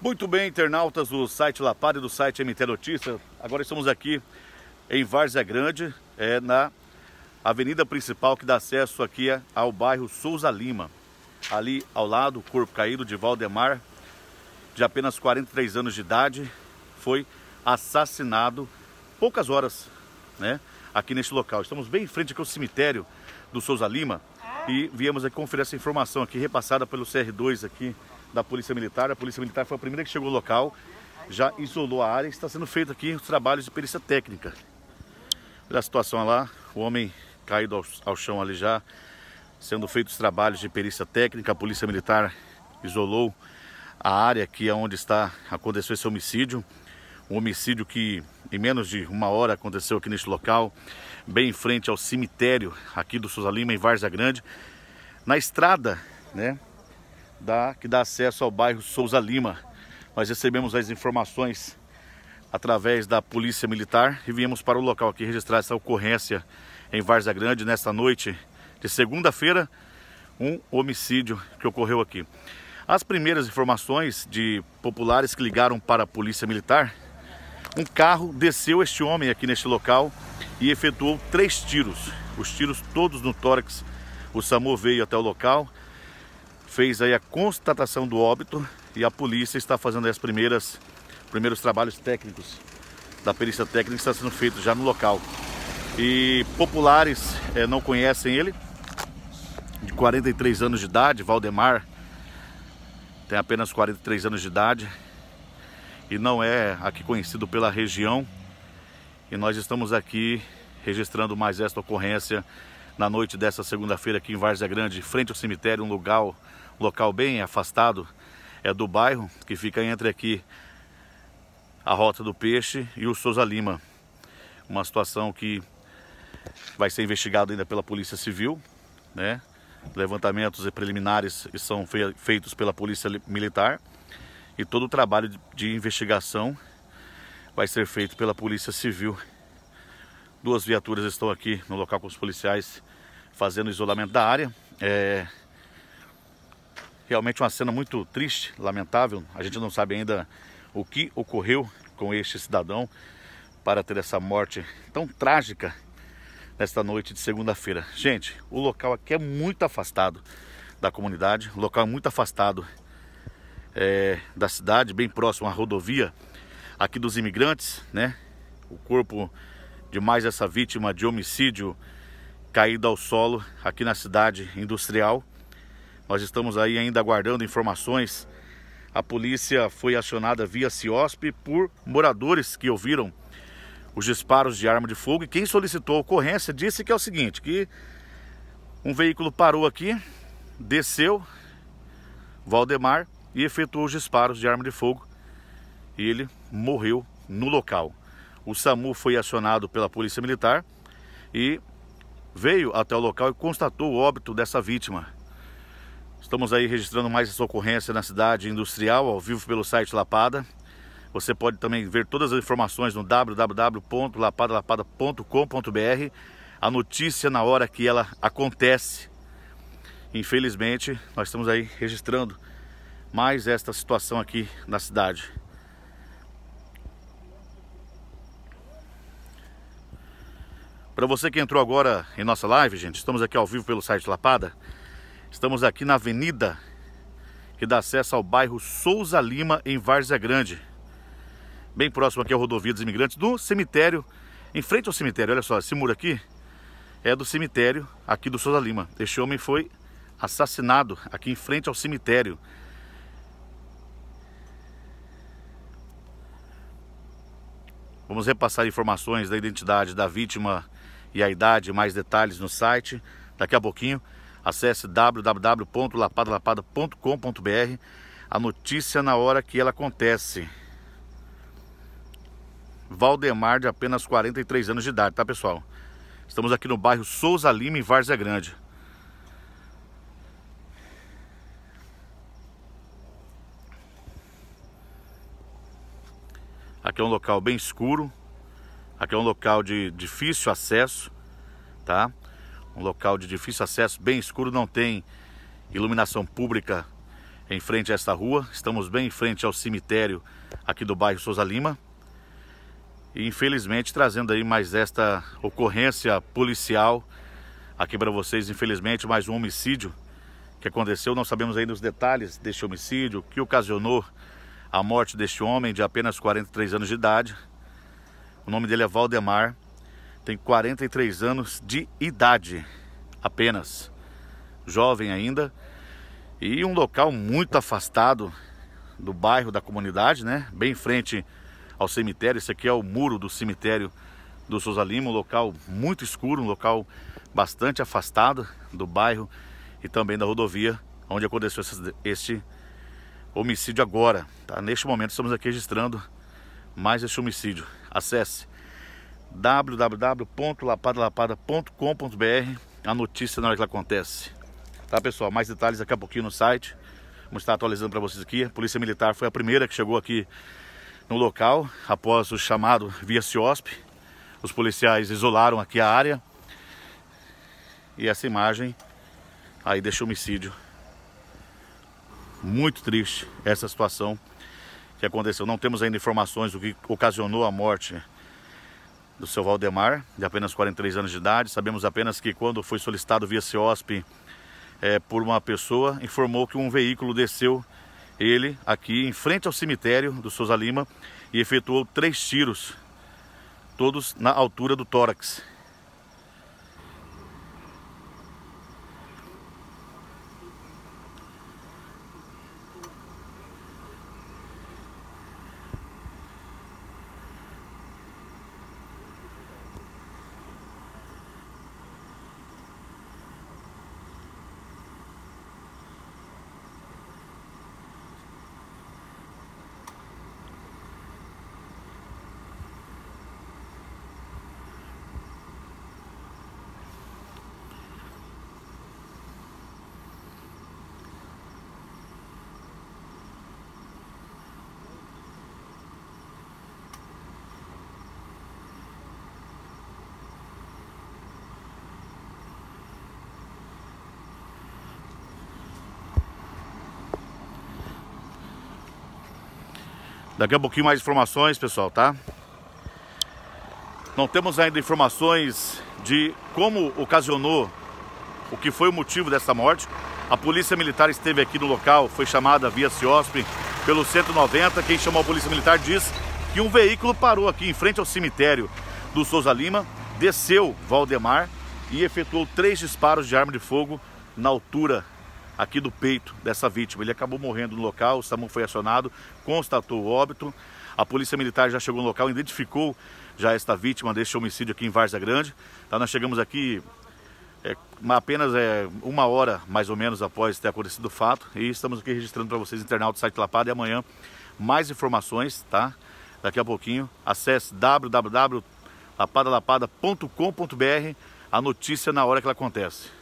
Muito bem, internautas do site Lapada e do site MT Notícias. Agora estamos aqui em Várzea Grande, é, na avenida principal que dá acesso aqui ao bairro Souza Lima. Ali ao lado, o corpo caído de Valdemar, de apenas 43 anos de idade, foi assassinado poucas horas, né? Aqui neste local. Estamos bem em frente aqui ao cemitério do Souza Lima ah. e viemos aqui conferir essa informação aqui repassada pelo CR2 aqui da Polícia Militar. A Polícia Militar foi a primeira que chegou ao local, já isolou a área e está sendo feito aqui os trabalhos de perícia técnica. Olha a situação lá, o homem caído ao, ao chão ali já, sendo feitos trabalhos de perícia técnica. A Polícia Militar isolou a área aqui onde está, aconteceu esse homicídio. Um homicídio que em menos de uma hora aconteceu aqui neste local, bem em frente ao cemitério aqui do Sousa Lima, em Varza Grande. Na estrada, né, da, que dá acesso ao bairro Souza Lima. Nós recebemos as informações através da Polícia Militar e viemos para o local aqui registrar essa ocorrência em Varza Grande nesta noite de segunda-feira, um homicídio que ocorreu aqui. As primeiras informações de populares que ligaram para a Polícia Militar, um carro desceu este homem aqui neste local e efetuou três tiros. Os tiros todos no tórax. O SAMU veio até o local, fez aí a constatação do óbito e a polícia está fazendo as primeiras primeiros trabalhos técnicos da perícia técnica que está sendo feito já no local. E populares é, não conhecem ele, de 43 anos de idade, Valdemar tem apenas 43 anos de idade e não é aqui conhecido pela região. E nós estamos aqui registrando mais esta ocorrência na noite dessa segunda-feira aqui em Várzea Grande, frente ao cemitério, um local, local bem afastado é do bairro, que fica entre aqui a Rota do Peixe e o Souza Lima. Uma situação que vai ser investigada ainda pela Polícia Civil, né? Levantamentos preliminares são feitos pela Polícia Militar e todo o trabalho de investigação vai ser feito pela Polícia Civil. Duas viaturas estão aqui no local com os policiais fazendo isolamento da área. É realmente uma cena muito triste, lamentável. A gente não sabe ainda o que ocorreu com este cidadão para ter essa morte tão trágica nesta noite de segunda-feira. Gente, o local aqui é muito afastado da comunidade, o local é muito afastado é, da cidade, bem próximo à rodovia aqui dos imigrantes, né? O corpo de mais essa vítima de homicídio caído ao solo aqui na cidade industrial. Nós estamos aí ainda aguardando informações. A polícia foi acionada via CIOSP por moradores que ouviram os disparos de arma de fogo e quem solicitou a ocorrência disse que é o seguinte, que um veículo parou aqui, desceu Valdemar e efetuou os disparos de arma de fogo e ele morreu no local. O SAMU foi acionado pela Polícia Militar e veio até o local e constatou o óbito dessa vítima. Estamos aí registrando mais essa ocorrência na cidade industrial, ao vivo pelo site Lapada. Você pode também ver todas as informações no www.lapadalapada.com.br. A notícia na hora que ela acontece. Infelizmente, nós estamos aí registrando mais esta situação aqui na cidade. Para você que entrou agora em nossa live, gente, estamos aqui ao vivo pelo site Lapada. Estamos aqui na avenida que dá acesso ao bairro Souza Lima, em Várzea Grande. Bem próximo aqui à rodovia dos imigrantes, do cemitério, em frente ao cemitério. Olha só, esse muro aqui é do cemitério aqui do Souza Lima. Este homem foi assassinado aqui em frente ao cemitério. Vamos repassar informações da identidade da vítima e a idade, mais detalhes no site. Daqui a pouquinho, acesse www.lapadalapada.com.br. A notícia na hora que ela acontece. Valdemar, de apenas 43 anos de idade, tá pessoal? Estamos aqui no bairro Souza Lima, em Várzea Grande. Aqui é um local bem escuro, Aqui é um local de difícil acesso, tá? Um local de difícil acesso, bem escuro, não tem iluminação pública em frente a esta rua. Estamos bem em frente ao cemitério aqui do bairro Souza Lima. E infelizmente trazendo aí mais esta ocorrência policial aqui para vocês, infelizmente mais um homicídio que aconteceu. Não sabemos ainda os detalhes deste homicídio, que ocasionou a morte deste homem de apenas 43 anos de idade. O nome dele é Valdemar, tem 43 anos de idade apenas, jovem ainda, e um local muito afastado do bairro, da comunidade, né? Bem em frente ao cemitério. Esse aqui é o muro do cemitério do Souza Lima, um local muito escuro, um local bastante afastado do bairro e também da rodovia onde aconteceu este homicídio agora. Tá? Neste momento estamos aqui registrando mais este homicídio. Acesse www.lapadalapada.com.br A notícia na hora que ela acontece. Tá, pessoal? Mais detalhes daqui a pouquinho no site. Vamos estar atualizando para vocês aqui. A Polícia Militar foi a primeira que chegou aqui no local após o chamado via CIOSP. Os policiais isolaram aqui a área. E essa imagem aí deixa o homicídio. Muito triste essa situação que aconteceu. Não temos ainda informações do que ocasionou a morte do seu Valdemar, de apenas 43 anos de idade. Sabemos apenas que quando foi solicitado via CEOSP é, eh, por uma pessoa, informou que um veículo desceu ele aqui em frente ao cemitério do Souza Lima e efetuou três tiros, todos na altura do tórax. Daqui a pouquinho mais informações, pessoal, tá? Não temos ainda informações de como ocasionou o que foi o motivo dessa morte. A polícia militar esteve aqui no local, foi chamada via CIOSP pelo 190. Quem chamou a polícia militar diz que um veículo parou aqui em frente ao cemitério do Souza Lima, desceu Valdemar e efetuou três disparos de arma de fogo na altura aqui do peito dessa vítima. Ele acabou morrendo no local, o SAMU foi acionado, constatou o óbito. A Polícia Militar já chegou no local, identificou já esta vítima deste homicídio aqui em Várzea Grande. Tá, nós chegamos aqui é, apenas é, uma hora, mais ou menos, após ter acontecido o fato. E estamos aqui registrando para vocês, internauta do site Lapada. E amanhã, mais informações, tá? Daqui a pouquinho, acesse www.lapadalapada.com.br a notícia na hora que ela acontece.